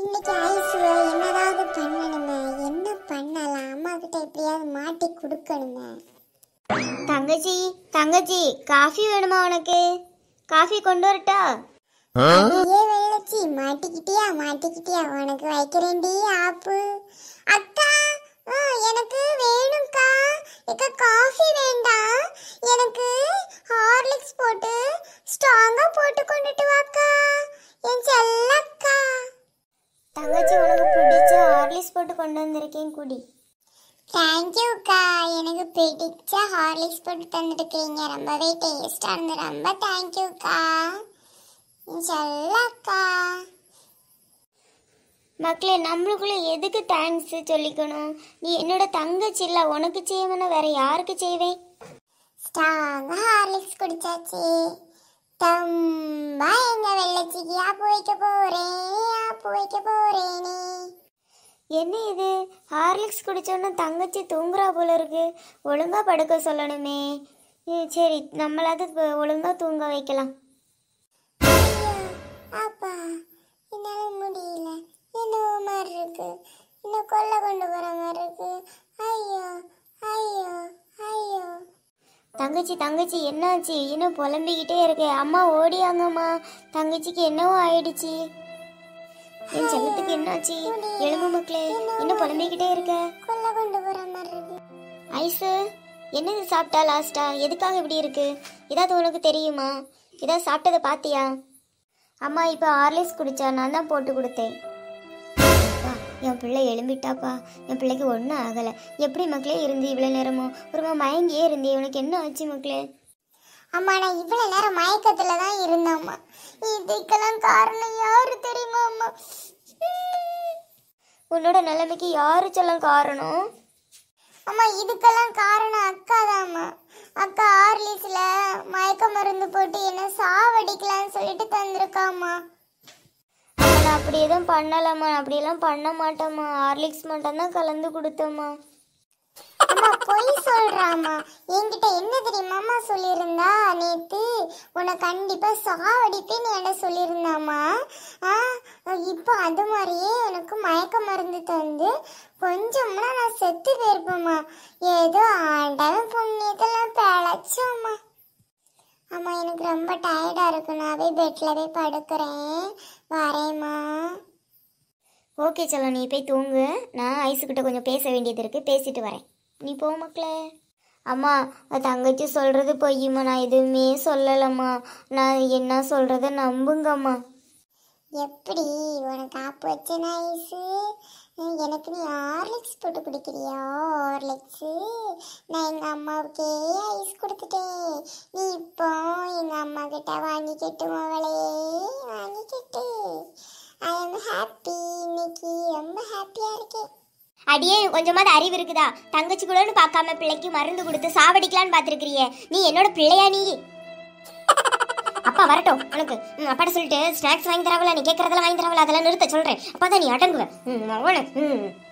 இன்னைக்கு ஐஸ்வ என்னதாவது பண்ணணுமே என்ன பண்ணலாம் அம்மா கிட்ட எப்படியாவது மாட்டி கொடுக்கணுமே தங்கச்சி தங்கச்சி காஃபி வேணுமா உனக்கு காஃபி கொண்டு வரட்டா ஏ வெள்ளச்சி மாட்டிக்கிட்டியா மாட்டிக்கிட்டியா உனக்கு வைக்கிறேன்டி ஆப்பு அக்கா எனக்கு வேணும்க்கா இக்க காஃபி வேண்டாம் எனக்கு ஹார்லிக்ஸ் போட்டு ஸ்ட்ராங்காக போட்டு கொண்டுட்டு குடி தேங்க்யூக்கா எனக்கு பிடிச்ச ஹார்லிக்ஸ் போட்டு தந்துட்டுருக்கீங்க ரொம்பவே டேஸ்ட்டாக இருந்து ரொம்ப தேங்க்யூக்கா சொல்லக்கா மக்களே நம்மளுக்குள்ள எதுக்கு தேங்க்ஸ் சொல்லிக்கணும் நீ என்னோட தங்கச்சி இல்லை உனக்கு செய்வேன்னா வேற யாருக்கு செய்வேன் ஸ்ட்ராங்காக ஹார்லிக்ஸ் குடிச்சாச்சு தம்பா எங்க வெள்ளச்சிக்கியா ஆப்பு வைக்க போகிறேன் ஆப்பு என்ன இது ஹார்லிக்ஸ் குடிச்சோன்னா தங்கச்சி தூங்குறா போல இருக்கு ஒழுங்கா படுக்க சொல்லணுமே சரி நம்மளாவது ஒழுங்கா தூங்க வைக்கலாம் அப்பா என்னால் முடியல என்னவோ மாதிரி இருக்கு இன்னும் கொல்ல கொண்டு போகிற மாதிரி இருக்கு ஐயோ ஐயோ ஐயோ தங்கச்சி தங்கச்சி என்னாச்சு இன்னும் புலம்பிக்கிட்டே இருக்கே அம்மா ஓடியாங்கம்மா தங்கச்சிக்கு என்னவோ ஆயிடுச்சு என் செல்லத்துக்கு என்னாச்சு எலும்பு மக்களே என்ன புலம்பிக்கிட்டே இருக்க கொல்ல கொண்டு போற மாதிரி ஐசு என்னது சாப்பிட்டா லாஸ்டா எதுக்காக இப்படி இருக்கு ஏதாவது உனக்கு தெரியுமா ஏதாவது சாப்பிட்டதை பாத்தியா அம்மா இப்போ ஆர்லிஸ் குடிச்சா நான் தான் போட்டு கொடுத்தேன் என் பிள்ளை எழும்பிட்டாப்பா என் பிள்ளைக்கு ஒன்றும் ஆகலை எப்படி மக்களே இருந்து இவ்வளோ நேரமோ ஒரு மயங்கியே இருந்தே உனக்கு என்ன ஆச்சு மக்களே அம்மா நான் இவ்வளோ நேரம் மயக்கத்தில் தான் இருந்தேன் அம்மா இதுக்கெல்லாம் காரணம் யாரு தெரியுமா அம்மா உன்னோட நிலைமைக்கு யாரு சொல்ல காரணம் அம்மா இதுக்கெல்லாம் காரணம் அக்கா தான்மா அக்கா ஆர்லிஸில் மயக்க மருந்து போட்டு என்ன சாவடிக்கலான்னு சொல்லிட்டு தந்திருக்காம்மா அப்படி எதுவும் பண்ணலாமா அப்படியெல்லாம் பண்ண ஆர்லிக்ஸ் ஹார்லிக்ஸ் மட்டும்தான் கலந்து கொடுத்தோமா அம்மா பொய் சொல்றாமா என்கிட்ட என்ன தெரியுமாமா சொல்லியிருந்தா நேற்று உன்னை கண்டிப்பாக சாவடிப்பேன்னு என்ன சொல்லியிருந்தாமா ஆ இப்போ அது மாதிரியே எனக்கு மயக்க மருந்து தந்து கொஞ்சம்னா நான் செத்து போயிருப்பேம்மா ஏதோ ஆண்டவன் புண்ணியத்தெல்லாம் பிழைச்சோம்மா ஆமாம் எனக்கு ரொம்ப டயர்டாக இருக்கு நான் போய் பெட்டில் போய் படுக்கிறேன் வரேம்மா ஓகே செல்லம் நீ போய் தூங்கு நான் ஐஸுக்கிட்ட கொஞ்சம் பேச வேண்டியது இருக்குது பேசிட்டு வரேன் நீ போ மக்களே அம்மா தங்கச்சி சொல்கிறது பொய்யுமா நான் எதுவுமே சொல்லலம்மா நான் என்ன சொல்கிறத நம்புங்கம்மா எப்படி உனக்கு ஆப்பு வச்ச நைஸு எனக்கு நீ ஹார்லிக்ஸ் போட்டு குடிக்கிறியா ஹார்லிக்ஸு நான் எங்கள் அம்மாவுக்கே ஐஸ் கொடுத்துட்டேன் நீ இப்போ எங்கள் அம்மா கிட்ட கெட்டு மகளே கெட்டு ஐ எம் ஹாப்பி இன்னைக்கு ரொம்ப ஹாப்பியாக இருக்கேன் அடியே கொஞ்சமாவது அறிவு இருக்குதா தங்கச்சி கூடன்னு பார்க்காம பிள்ளைக்கு மருந்து கொடுத்து சாவடிக்கலான்னு பார்த்துருக்கிறியே நீ என்னோட பிள்ளையா நீ அப்பா வரட்டும் உனக்கு ம் அப்பாட்ட சொல்லிட்டு ஸ்நாக்ஸ் வாங்கி தரவில்ல நீ கேட்கறதெல்லாம் வாங்கி தரவில்ல அதெல்லாம் நிறுத்த சொல்கிறேன் அப்போ தான் நீ அடங்குவேன் ம் ம்